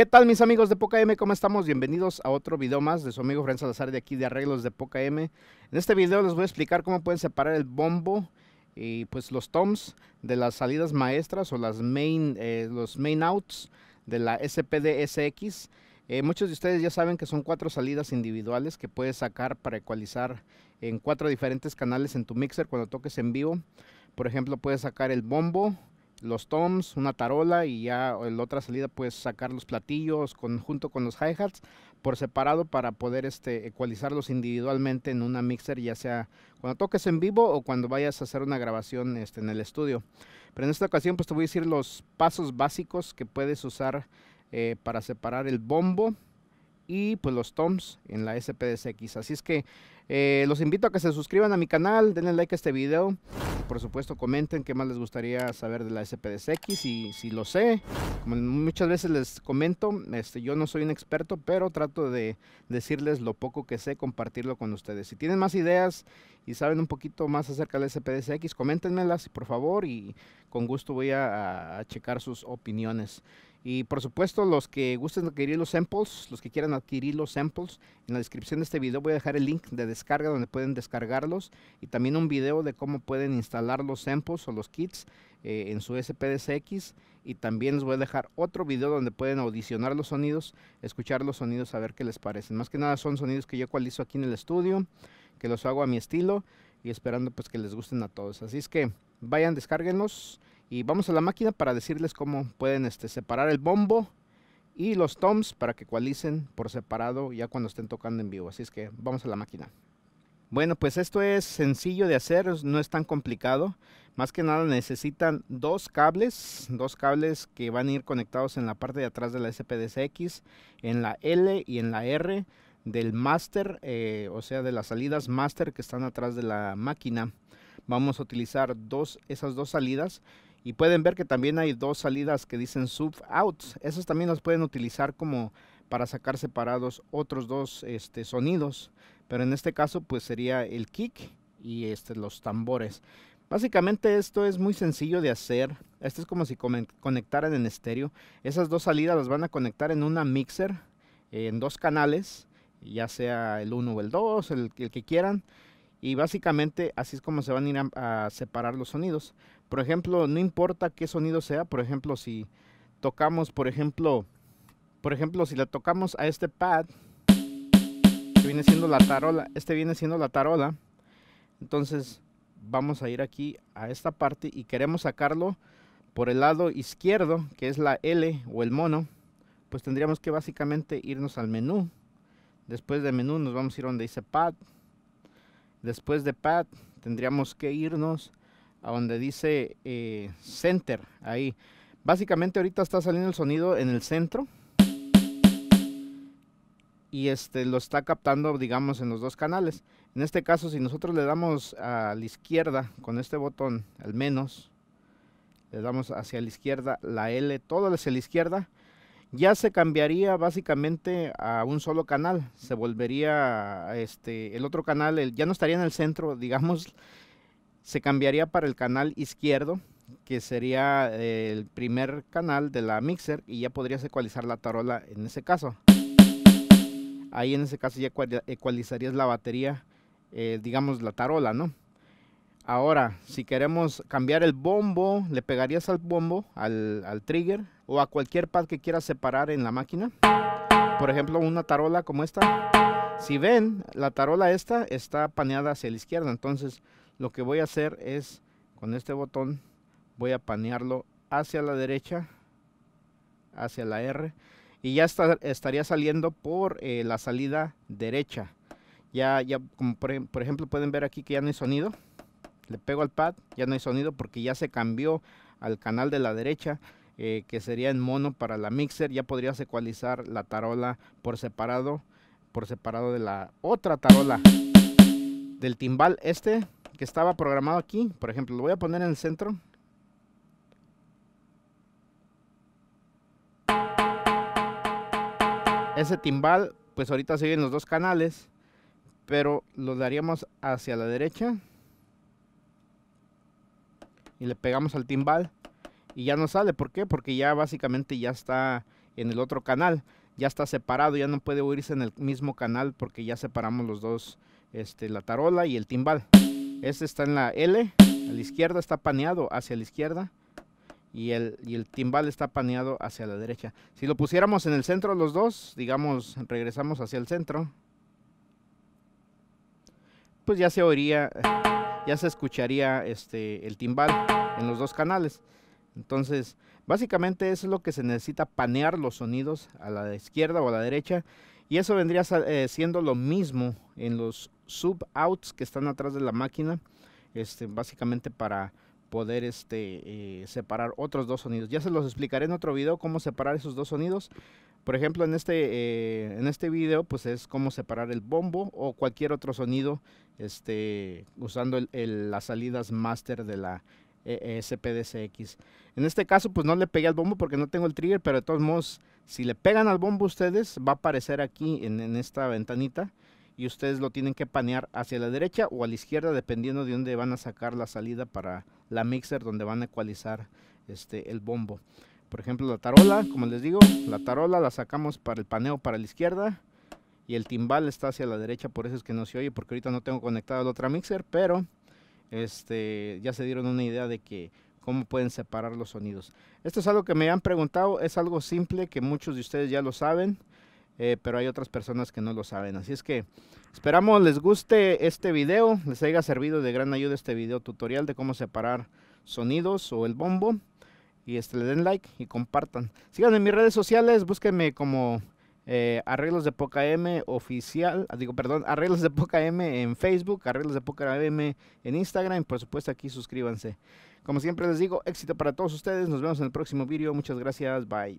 ¿Qué tal mis amigos de Poca M? ¿Cómo estamos? Bienvenidos a otro video más de su amigo Fran Salazar de aquí de Arreglos de Poca M. En este video les voy a explicar cómo pueden separar el bombo y pues los toms de las salidas maestras o las main, eh, los main outs de la SPD-SX. Eh, muchos de ustedes ya saben que son cuatro salidas individuales que puedes sacar para ecualizar en cuatro diferentes canales en tu mixer cuando toques en vivo. Por ejemplo, puedes sacar el bombo, los toms, una tarola y ya en la otra salida puedes sacar los platillos junto con los hi-hats por separado para poder este, ecualizarlos individualmente en una mixer, ya sea cuando toques en vivo o cuando vayas a hacer una grabación este, en el estudio. Pero en esta ocasión pues te voy a decir los pasos básicos que puedes usar eh, para separar el bombo y pues los toms en la SPDCX. Así es que eh, los invito a que se suscriban a mi canal, denle like a este video por supuesto comenten qué más les gustaría saber de la SPDSX y si lo sé, como muchas veces les comento, este, yo no soy un experto, pero trato de decirles lo poco que sé, compartirlo con ustedes. Si tienen más ideas y saben un poquito más acerca de la SPDCX, coméntenmelas por favor y con gusto voy a, a checar sus opiniones. Y por supuesto, los que gusten adquirir los samples, los que quieran adquirir los samples, en la descripción de este video voy a dejar el link de descarga donde pueden descargarlos y también un video de cómo pueden instalar los samples o los kits eh, en su SPDSX Y también les voy a dejar otro video donde pueden audicionar los sonidos, escuchar los sonidos, a ver qué les parecen. Más que nada son sonidos que yo cualizo aquí en el estudio, que los hago a mi estilo y esperando pues que les gusten a todos. Así es que vayan, descárguenlos y vamos a la máquina para decirles cómo pueden este, separar el bombo y los toms para que cualicen por separado ya cuando estén tocando en vivo. Así es que vamos a la máquina. Bueno, pues esto es sencillo de hacer, no es tan complicado. Más que nada necesitan dos cables, dos cables que van a ir conectados en la parte de atrás de la SPDCX, en la L y en la R del master, eh, o sea, de las salidas master que están atrás de la máquina. Vamos a utilizar dos, esas dos salidas y pueden ver que también hay dos salidas que dicen sub out. Esos también las pueden utilizar como para sacar separados otros dos este, sonidos. Pero en este caso pues sería el kick y este, los tambores. Básicamente esto es muy sencillo de hacer. Esto es como si conectaran en estéreo. Esas dos salidas las van a conectar en una mixer, en dos canales, ya sea el 1 o el 2, el que quieran y básicamente así es como se van a ir a, separar los sonidos. Por ejemplo, no importa qué sonido sea, por ejemplo, si tocamos, por ejemplo, por ejemplo, si le tocamos a este pad, que viene siendo la tarola, este viene siendo la tarola, entonces vamos a ir aquí a esta parte y queremos sacarlo por el lado izquierdo, que es la L o el mono, pues tendríamos que básicamente irnos al menú. Después de menú nos vamos a ir donde dice pad, Después de Pat tendríamos que irnos a donde dice eh, Center, ahí. Básicamente ahorita está saliendo el sonido en el centro. Y este lo está captando, digamos, en los dos canales. En este caso, si nosotros le damos a la izquierda con este botón, al menos, le damos hacia la izquierda, la L, todo hacia la izquierda, ya se cambiaría básicamente a un solo canal, se volvería este el otro canal, el, ya no estaría en el centro, digamos, se cambiaría para el canal izquierdo, que sería el primer canal de la mixer y ya podrías ecualizar la tarola en ese caso. Ahí en ese caso ya ecualizarías la batería, eh, digamos la tarola, ¿no? Ahora, si queremos cambiar el bombo, le pegarías al bombo, al, trigger o a cualquier pad que quieras separar en la máquina. Por ejemplo, una tarola como esta. Si ven, la tarola esta está paneada hacia la izquierda. Entonces, lo que voy a hacer es, con este botón, voy a panearlo hacia la derecha, hacia la R. Y ya estaría saliendo por eh, la salida derecha. Ya, ya como por ejemplo, pueden ver aquí que ya no hay sonido le pego al pad, ya no hay sonido porque ya se cambió al canal de la derecha, eh, que sería en mono para la mixer, ya podrías ecualizar la tarola por separado, por separado de la otra tarola del timbal este que estaba programado aquí, por ejemplo, lo voy a poner en el centro. Ese timbal, pues ahorita se en los dos canales, pero lo daríamos hacia la derecha y le pegamos al timbal y ya no sale. ¿Por qué? Porque ya básicamente ya está en el otro canal, ya está separado, ya no puede oírse en el mismo canal porque ya separamos los dos, este, la tarola y el timbal. Este está en la L, a la izquierda está paneado hacia la izquierda y el, y el timbal está paneado hacia la derecha. Si lo pusiéramos en el centro los dos, digamos, regresamos hacia el centro, pues ya se oiría ya se escucharía este, el timbal en los dos canales. Entonces, básicamente es lo que se necesita, panear los sonidos a la izquierda o a la derecha. Y eso vendría eh, siendo lo mismo en los sub-outs que están atrás de la máquina, este, básicamente para poder este, eh, separar otros dos sonidos. Ya se los explicaré en otro video cómo separar esos dos sonidos. Por ejemplo, este, eh, en este, video, pues es cómo separar el bombo o cualquier otro sonido este, usando las salidas master de la e, e, SPDCX. En este caso, pues no le pegué al bombo porque no tengo el trigger, pero de todos modos, si le pegan al bombo ustedes, va a aparecer aquí en, esta ventanita y ustedes lo tienen que panear hacia la derecha o a la izquierda, dependiendo de dónde van a sacar la salida para la mixer donde van a ecualizar este, el bombo. Por ejemplo, la tarola, como les digo, la tarola la sacamos para el paneo para la izquierda y el timbal está hacia la derecha, por eso es que no se oye, porque ahorita no tengo conectado el otra mixer, pero este, ya se dieron una idea de que cómo pueden separar los sonidos. Esto es algo que me han preguntado, es algo simple que muchos de ustedes ya lo saben, eh, pero hay otras personas que no lo saben. Así es que esperamos les guste este video, les haya servido de gran ayuda este video tutorial de cómo separar sonidos o el bombo y este, le den like y compartan. Síganme en mis redes sociales, búsquenme como eh, Arreglos de Poca M oficial, ah, digo, perdón, Arreglos de Poca M en Facebook, Arreglos de Poca M en Instagram, y por supuesto aquí suscríbanse. Como siempre les digo, éxito para todos ustedes, nos vemos en el próximo video, muchas gracias, bye.